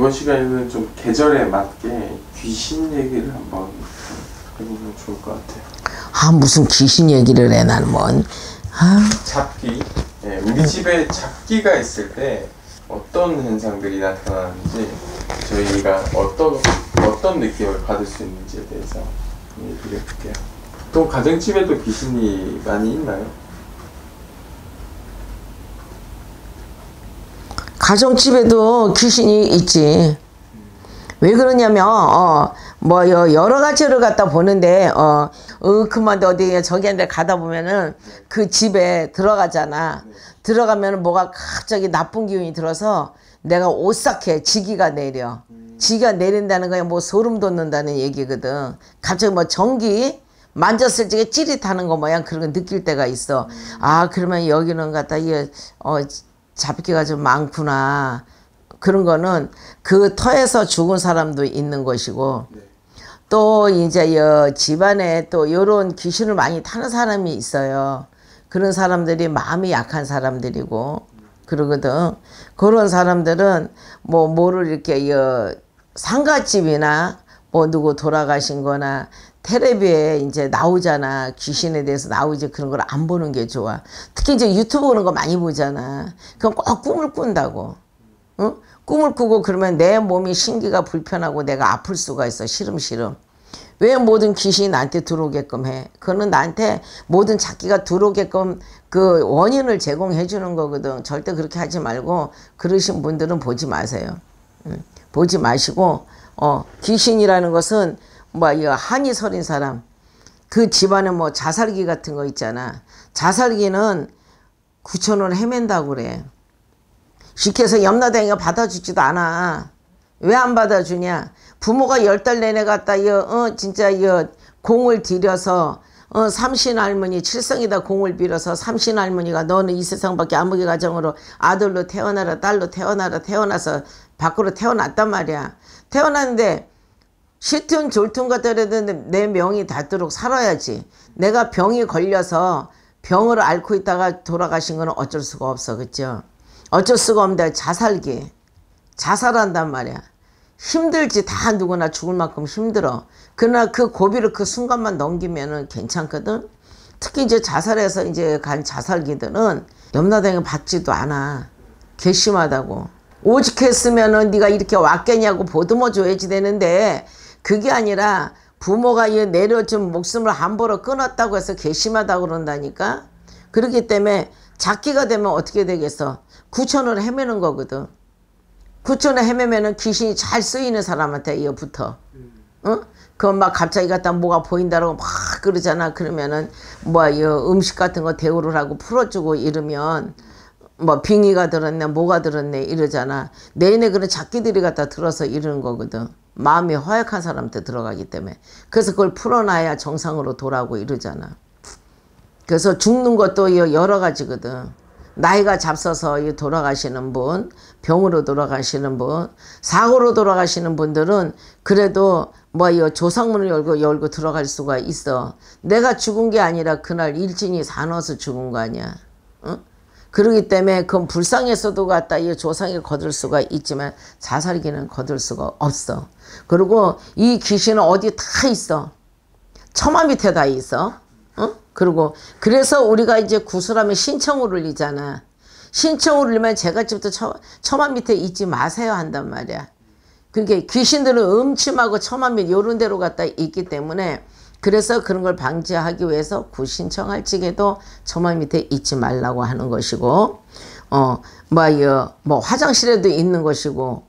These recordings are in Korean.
이번 시간에는 좀 계절에 맞게 귀신 얘기를 한번 해보면 좋을 것 같아요. 아 무슨 귀신 얘기를 해 나는 뭔. 아. 잡기. 예, 우리 집에 잡기가 있을 때 어떤 현상들이 나타나는지 저희가 어떤 어떤 느낌을 받을 수 있는지에 대해서 얘기해 볼게요. 보 가정집에도 귀신이 많이 있나요? 가정집에도 귀신이 있지. 왜 그러냐면 어, 뭐 여러 가지를 갖다 보는데 어, 어 그만데 어디 저기한테 가다 보면은 그 집에 들어가잖아. 들어가면 뭐가 갑자기 나쁜 기운이 들어서 내가 오싹해 지기가 내려. 지가 내린다는 거야 뭐 소름 돋는다는 얘기거든. 갑자기 뭐 전기 만졌을 적에 찌릿하는 거 모양 그런 거 느낄 때가 있어. 아 그러면 여기는 갖다 이어 잡기가 좀 많구나. 그런 거는 그 터에서 죽은 사람도 있는 것이고 네. 또 이제 여 집안에 또 이런 귀신을 많이 타는 사람이 있어요. 그런 사람들이 마음이 약한 사람들이고 그러거든. 그런 사람들은 뭐 뭐를 이렇게 여 상가집이나 뭐 누구 돌아가신 거나 테레비에 이제 나오잖아. 귀신에 대해서 나오지. 그런 걸 안 보는 게 좋아. 특히 이제 유튜브 보는 거 많이 보잖아. 그럼 꼭 꿈을 꾼다고. 응? 꿈을 꾸고 그러면 내 몸이 신기가 불편하고 내가 아플 수가 있어. 시름시름. 왜 모든 귀신이 나한테 들어오게끔 해? 그거는 나한테 모든 작기가 들어오게끔 그 원인을 제공해 주는 거거든. 절대 그렇게 하지 말고 그러신 분들은 보지 마세요. 응. 보지 마시고 어 귀신이라는 것은 뭐 이거 한이 서린 사람 그 집안에 뭐 자살기 같은 거 있잖아. 자살기는 9천 원 헤맨다고 그래. 쉽게 해서 염라대행이가 받아주지도 않아. 왜 안 받아주냐? 부모가 열 달 내내 갔다 이 어, 진짜 이 공을 들여서 어, 삼신 할머니 칠성이다 공을 빌어서 삼신 할머니가 너는 이 세상밖에 아무개 가정으로 아들로 태어나라 딸로 태어나라 태어나서 밖으로 태어났단 말이야. 태어났는데 시튼 졸튼 같더라도 내 명이 닳도록 살아야지. 내가 병이 걸려서 병을 앓고 있다가 돌아가신 건 어쩔 수가 없어. 그죠? 어쩔 수가 없는데 자살기. 자살한단 말이야. 힘들지 다 누구나 죽을 만큼 힘들어. 그러나 그 고비를 그 순간만 넘기면은 괜찮거든. 특히 이제 자살해서 이제 간 자살기들은 염라대행 받지도 않아. 괘씸하다고. 오직 했으면은 네가 이렇게 왔겠냐고 보듬어 줘야지 되는데 그게 아니라 부모가 이 내려준 목숨을 함부로 끊었다고 해서 괘씸하다고 그런다니까 그렇기 때문에 작기가 되면 어떻게 되겠어 구천을 헤매는 거거든 구천을 헤매면은 귀신이 잘 쓰이는 사람한테 이어붙어 음. 응? 그건 막 갑자기 갖다 뭐가 보인다라고 막 그러잖아 그러면은 뭐 이 음식 같은 거 대우를 하고 풀어주고 이러면 뭐 빙의가 들었네 뭐가 들었네 이러잖아 내내 그런 작기들이 갖다 들어서 이러는 거거든 마음이 허약한 사람한테 들어가기 때문에 그래서 그걸 풀어놔야 정상으로 돌아오고 이러잖아 그래서 죽는 것도 여러 가지거든 나이가 잡숴서 돌아가시는 분 병으로 돌아가시는 분 사고로 돌아가시는 분들은 그래도 뭐 조상문을 열고 열고 들어갈 수가 있어 내가 죽은 게 아니라 그날 일진이 사나워서 죽은 거 아니야 그러기 때문에 그건 불쌍해서도 같다. 이 조상이 거둘 수가 있지만 자살기는 거둘 수가 없어. 그리고 이 귀신은 어디 다 있어. 처마 밑에 다 있어. 어? 그리고 그래서 우리가 이제 구슬하면 신청을 올리잖아. 신청을 올리면 제가 집도 처, 처마 밑에 있지 마세요 한단 말이야. 그게 그러니까 귀신들은 음침하고 처마 밑 요런 데로 갔다 있기 때문에 그래서 그런 걸 방지하기 위해서 구신청할 찌에도 처마 밑에 잊지 말라고 하는 것이고 어, 뭐, 어, 뭐 화장실에도 있는 것이고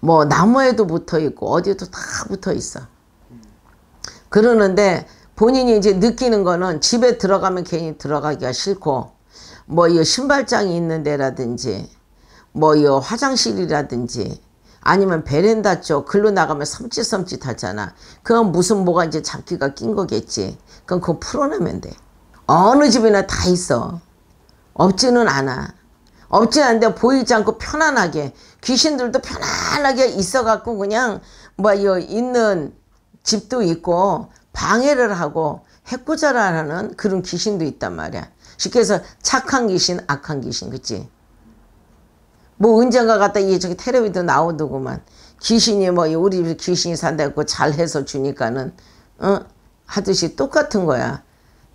뭐 나무에도 붙어 있고 어디에도 다 붙어 있어. 그러는데 본인이 이제 느끼는 거는 집에 들어가면 괜히 들어가기가 싫고 뭐 이 신발장이 있는 데라든지 뭐이 화장실이라든지 아니면 베렌다 쪽 글로 나가면 섬찟섬찟하잖아. 그건 무슨 뭐가 이제 잡기가 낀 거겠지. 그럼 그거 풀어내면 돼. 어느 집이나 다 있어. 없지는 않아. 없지 않은데 보이지 않고 편안하게 귀신들도 편안하게 있어갖고 그냥 뭐 있는 집도 있고 방해를 하고 해코자라는 그런 귀신도 있단 말이야. 쉽게 해서 착한 귀신, 악한 귀신, 그치? 뭐 언젠가 갔다 이 저기 테레비도 나오더구만. 귀신이 뭐 우리 집 귀신이 산다고 잘해서 주니까는 어? 하듯이 똑같은 거야.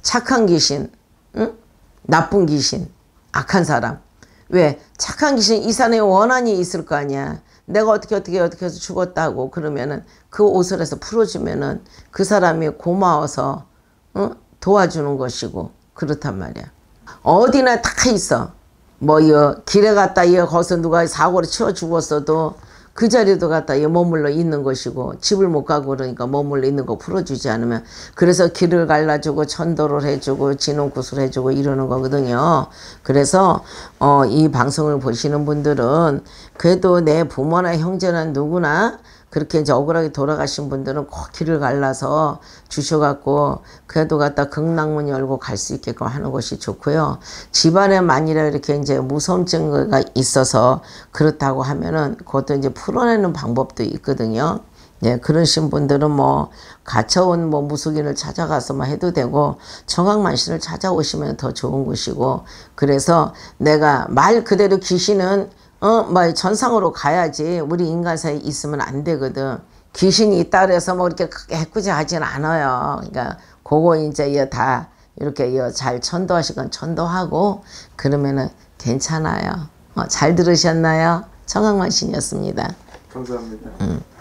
착한 귀신, 응? 나쁜 귀신, 악한 사람. 왜? 착한 귀신 이 산에 원한이 있을 거 아니야. 내가 어떻게 어떻게 어떻게 해서 죽었다고 그러면은 그 옷을 해서 풀어주면은 그 사람이 고마워서 응? 도와주는 것이고 그렇단 말이야. 어디나 다 있어. 뭐여 길에 갔다 여 거기서 누가 사고로 치워 죽었어도 그 자리도 갔다 여 머물러 있는 것이고 집을 못 가고 그러니까 머물러 있는 거 풀어주지 않으면 그래서 길을 갈라주고 천도를 해주고 진흙구슬 해주고 이러는 거거든요. 그래서 어, 이 방송을 보시는 분들은 그래도 내 부모나 형제나 누구나 그렇게 이제 억울하게 돌아가신 분들은 꼭 길을 갈라서 주셔갖고 그래도 갖다 극락문 열고 갈 수 있게끔 하는 것이 좋고요. 집안에 만일에 이렇게 이제 무서움증가 거 있어서 그렇다고 하면은 그것도 이제 풀어내는 방법도 있거든요. 예, 그러신 분들은 뭐 갇혀온 뭐 무속인을 찾아가서 만 뭐 해도 되고 청각만신을 찾아오시면 더 좋은 것이고 그래서 내가 말 그대로 귀신은 어, 뭐 전상으로 가야지 우리 인간사에 있으면 안 되거든. 귀신이 있다 그래서 뭐 이렇게 크 해꾸지 하진 않아요. 그러니까 그거 이제 다 이렇게 잘 천도하시건 천도하고 그러면은 괜찮아요. 어, 잘 들으셨나요? 청강만신이었습니다. 감사합니다. 음.